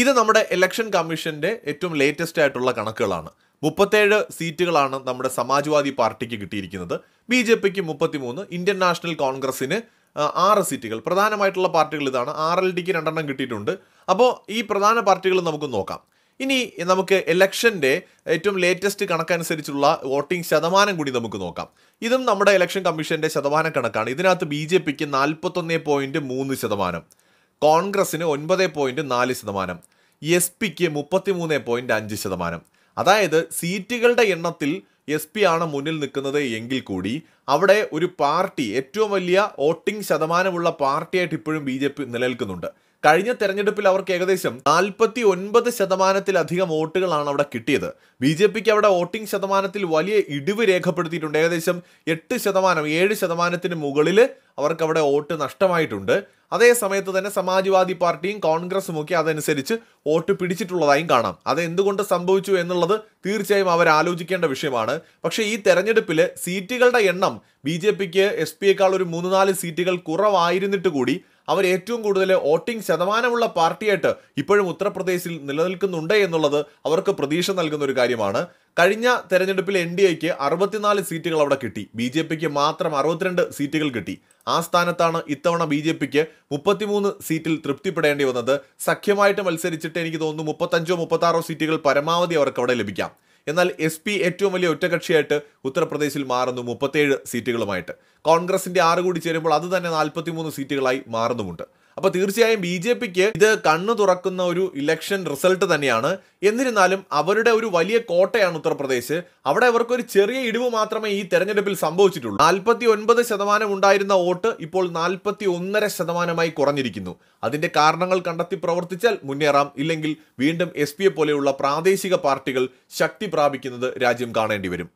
ഇത് നമ്മുടെ ഇലക്ഷൻ കമ്മീഷൻ്റെ ഏറ്റവും ലേറ്റസ്റ്റ് ആയിട്ടുള്ള കണക്കുകളാണ് മുപ്പത്തേഴ് സീറ്റുകളാണ് നമ്മുടെ സമാജ്വാദി പാർട്ടിക്ക് കിട്ടിയിരിക്കുന്നത് ബി ജെ പിക്ക് മുപ്പത്തിമൂന്ന് ഇന്ത്യൻ നാഷണൽ കോൺഗ്രസ്സിന് ആറ് സീറ്റുകൾ പ്രധാനമായിട്ടുള്ള പാർട്ടികൾ ഇതാണ് ആർ എൽ ഡിക്ക് രണ്ടെണ്ണം കിട്ടിയിട്ടുണ്ട് അപ്പോൾ ഈ പ്രധാന പാർട്ടികൾ നമുക്ക് നോക്കാം ഇനി നമുക്ക് ഇലക്ഷൻ്റെ ഏറ്റവും ലേറ്റസ്റ്റ് കണക്കനുസരിച്ചുള്ള വോട്ടിംഗ് ശതമാനം കൂടി നമുക്ക് നോക്കാം ഇതും നമ്മുടെ ഇലക്ഷൻ കമ്മീഷൻ്റെ ശതമാന കണക്കാണ് ഇതിനകത്ത് ബി ജെ പിക്ക് നാൽപ്പത്തൊന്ന് പോയിൻറ്റ് മൂന്ന് ശതമാനം കോൺഗ്രസിന് ഒൻപത് പോയിന്റ് നാല് ശതമാനം എസ് പിക്ക് മുപ്പത്തിമൂന്ന് പോയിന്റ് അഞ്ച് ശതമാനം അതായത് സീറ്റുകളുടെ എണ്ണത്തിൽ എസ് പി ആണ് മുന്നിൽ നിൽക്കുന്നത് എങ്കിൽ കൂടി അവിടെ ഒരു പാർട്ടി ഏറ്റവും വലിയ വോട്ടിംഗ് ശതമാനമുള്ള പാർട്ടിയായിട്ട് ഇപ്പോഴും ബി ജെ പി നിലനിൽക്കുന്നുണ്ട് കഴിഞ്ഞ തെരഞ്ഞെടുപ്പിൽ അവർക്ക് ഏകദേശം നാൽപ്പത്തി ഒൻപത് ശതമാനത്തിലധികം വോട്ടുകളാണ് അവിടെ കിട്ടിയത് ബി ജെ പിക്ക് അവിടെ വോട്ടിംഗ് ശതമാനത്തിൽ വലിയ ഇടിവ് രേഖപ്പെടുത്തിയിട്ടുണ്ട് ഏകദേശം എട്ട് ശതമാനം ഏഴ് ശതമാനത്തിന് മുകളിൽ അവർക്ക് അവിടെ വോട്ട് നഷ്ടമായിട്ടുണ്ട് അതേ സമയത്ത് തന്നെ സമാജ്വാദി പാർട്ടിയും കോൺഗ്രസും ഒക്കെ അതനുസരിച്ച് വോട്ട് പിടിച്ചിട്ടുള്ളതായും കാണാം അത് എന്തുകൊണ്ട് സംഭവിച്ചു എന്നുള്ളത് തീർച്ചയായും അവർ ആലോചിക്കേണ്ട വിഷയമാണ് പക്ഷേ ഈ തെരഞ്ഞെടുപ്പിൽ സീറ്റുകളുടെ എണ്ണം ബി ജെ പിക്ക് എസ് പിയേക്കാൾ ഒരു മൂന്ന് നാല് സീറ്റുകൾ കുറവായിരുന്നിട്ട് കൂടി അവർ ഏറ്റവും കൂടുതൽ വോട്ടിംഗ് ശതമാനമുള്ള പാർട്ടിയായിട്ട് ഇപ്പോഴും ഉത്തർപ്രദേശിൽ നിലനിൽക്കുന്നുണ്ട് എന്നുള്ളത് അവർക്ക് പ്രതീക്ഷ നൽകുന്ന ഒരു കാര്യമാണ് കഴിഞ്ഞ തെരഞ്ഞെടുപ്പിൽ എൻ ഡി എക്ക് അറുപത്തിനാല് സീറ്റുകൾ അവിടെ കിട്ടി ബി ജെ പിക്ക് മാത്രം അറുപത്തിരണ്ട് സീറ്റുകൾ കിട്ടി ആ സ്ഥാനത്താണ് ഇത്തവണ ബി ജെ പിക്ക് മുപ്പത്തിമൂന്ന് സീറ്റിൽ തൃപ്തിപ്പെടേണ്ടി വന്നത് സഖ്യമായിട്ട് മത്സരിച്ചിട്ട് എനിക്ക് തോന്നുന്നു മുപ്പത്തഞ്ചോ മുപ്പത്താറോ സീറ്റുകൾ പരമാവധി അവർക്ക് അവിടെ ലഭിക്കാം എന്നാൽ എസ് പി ഏറ്റവും വലിയ ഒറ്റകക്ഷിയായിട്ട് ഉത്തർപ്രദേശിൽ മാറുന്നു മുപ്പത്തേഴ് സീറ്റുകളുമായിട്ട് കോൺഗ്രസിന്റെ ആറ് കൂടി ചേരുമ്പോൾ അത് തന്നെ നാൽപ്പത്തിമൂന്ന് സീറ്റുകളായി മാറുന്നുമുണ്ട് അപ്പോൾ തീർച്ചയായും ബി ജെ പിക്ക് ഇത് കണ്ണു തുറക്കുന്ന ഒരു ഇലക്ഷൻ റിസൾട്ട് തന്നെയാണ് എന്നിരുന്നാലും അവരുടെ ഒരു വലിയ കോട്ടയാണ് ഉത്തർപ്രദേശ് അവിടെ അവർക്ക് ഒരു ചെറിയ ഇടിവ് മാത്രമേ ഈ തെരഞ്ഞെടുപ്പിൽ സംഭവിച്ചിട്ടുള്ളൂ നാൽപ്പത്തി ഒൻപത് ശതമാനം ഉണ്ടായിരുന്ന വോട്ട് ഇപ്പോൾ നാൽപ്പത്തി ഒന്നര ശതമാനമായി കുറഞ്ഞിരിക്കുന്നു അതിന്റെ കാരണങ്ങൾ കണ്ടെത്തി പ്രവർത്തിച്ചാൽ മുന്നേറാം ഇല്ലെങ്കിൽ വീണ്ടും എസ് പോലെയുള്ള പ്രാദേശിക പാർട്ടികൾ ശക്തി പ്രാപിക്കുന്നത് രാജ്യം കാണേണ്ടി വരും